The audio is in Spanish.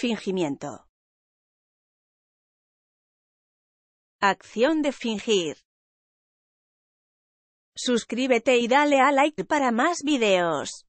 Fingimiento. Acción de fingir. Suscríbete y dale a like para más videos.